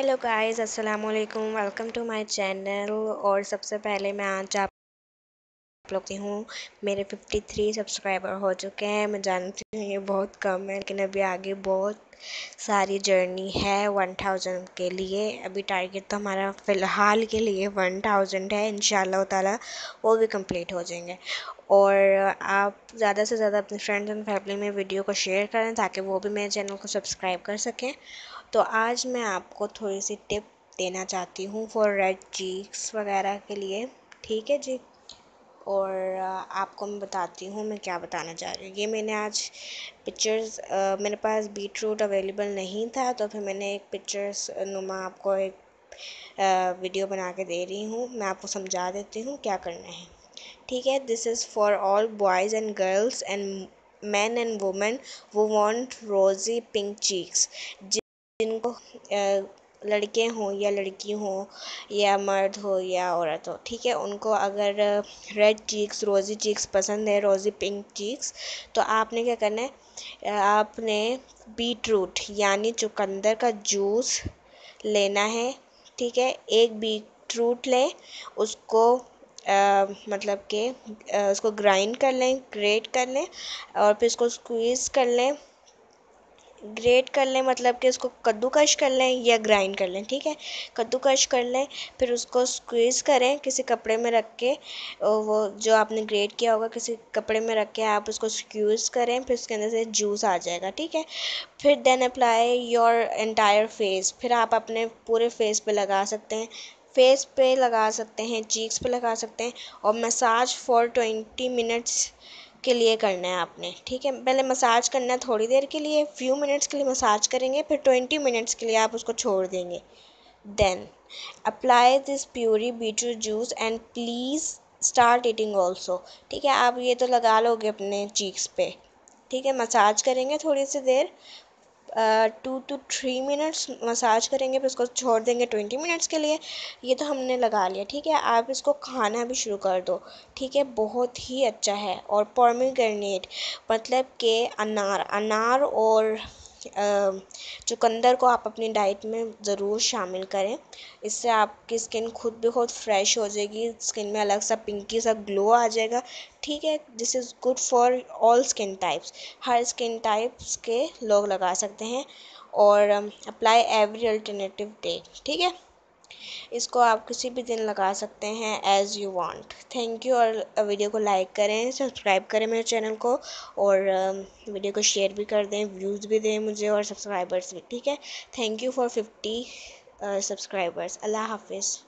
hello guys अस्सलाम वालेकुम welcome to my channel और सबसे पहले मैं आज आप लोग की हूँ मेरे 53 सब्सक्राइबर हो चुके हैं मैं जानती हूँ ये बहुत कम है लेकिन अभी आगे बहुत सारी जर्नी है 1000 के लिए अभी टारगेट तो हमारा फ़िलहाल के लिए 1000 है इन ताला वो भी कंप्लीट हो जाएंगे और आप ज़्यादा से ज़्यादा अपने फ्रेंड्स एंड फैमिली में वीडियो को शेयर करें ताकि वो भी मेरे चैनल को सब्सक्राइब कर सकें तो आज मैं आपको थोड़ी सी टिप देना चाहती हूँ फॉर रेड चीक्स वगैरह के लिए ठीक है जी और आपको मैं बताती हूँ मैं क्या बताना चाह रही हूँ ये मैंने आज पिक्चर्स मेरे पास बीट रूट अवेलेबल नहीं था तो फिर मैंने एक पिक्चर्स नुमा आपको एक आ, वीडियो बना के दे रही हूँ मैं आपको समझा देती हूँ क्या करना है ठीक है this is for all boys and girls and man and women वो want रोजी पिंक चीक्स जिनको लड़के हों या लड़की हों या मर्द हो या औरत हो ठीक है उनको अगर रेड चीक्स रोज़ी चीक्स पसंद है रोज़ी पिंक चीक्स तो आपने क्या करना है आपने बीट रूट यानी चुकंदर का जूस लेना है ठीक है एक बीट रूट लें उसको आ, मतलब के आ, उसको ग्राइंड कर लें ग्रेट कर लें और फिर उसको स्क्वीज़ कर लें ग्रेट कर लें मतलब कि उसको कद्दूकश कर लें या ग्राइंड कर लें ठीक है कद्दूकश कर लें फिर उसको स्क्वीज़ करें किसी कपड़े में रख के वो जो आपने ग्रेट किया होगा किसी कपड़े में रख के आप उसको स्क्यूज़ करें फिर उसके अंदर से जूस आ जाएगा ठीक है फिर then apply your entire face फिर आप अपने पूरे फेस पर लगा सकते हैं फेस पे लगा सकते हैं चीक्स पे लगा सकते हैं और मसाज फॉर ट्वेंटी मिनट्स के लिए करना है आपने ठीक है पहले मसाज करना है थोड़ी देर के लिए फ्यू मिनट्स के लिए मसाज करेंगे फिर ट्वेंटी मिनट्स के लिए आप उसको छोड़ देंगे then apply this puree beetroot juice and please start eating also ठीक है आप ये तो लगा लोगे अपने चीक्स पे ठीक है मसाज करेंगे थोड़ी सी देर two two three minutes massage करेंगे फिर उसको छोड़ देंगे ट्वेंटी मिनट्स के लिए ये तो हमने लगा लिया ठीक है आप इसको खाना भी शुरू कर दो ठीक है बहुत ही अच्छा है और पॉमिग्रेनेट मतलब के अनार अनार और चुकंदर को आप अपनी डाइट में ज़रूर शामिल करें इससे आपकी स्किन खुद भी खुद फ्रेश हो जाएगी स्किन में अलग सा पिंकी सा ग्लो आ जाएगा ठीक है this is good for all skin types हर स्किन टाइप्स के लोग लगा सकते हैं और अप्लाई एवरी अल्टरनेटिव डे ठीक है इसको आप किसी भी दिन लगा सकते हैं as you want thank you और वीडियो को लाइक करें सब्सक्राइब करें मेरे चैनल को और वीडियो um, को शेयर भी कर दें व्यूज़ भी दें मुझे और सब्सक्राइबर्स भी ठीक है thank you for fifty subscribers अल्लाह हाफिज़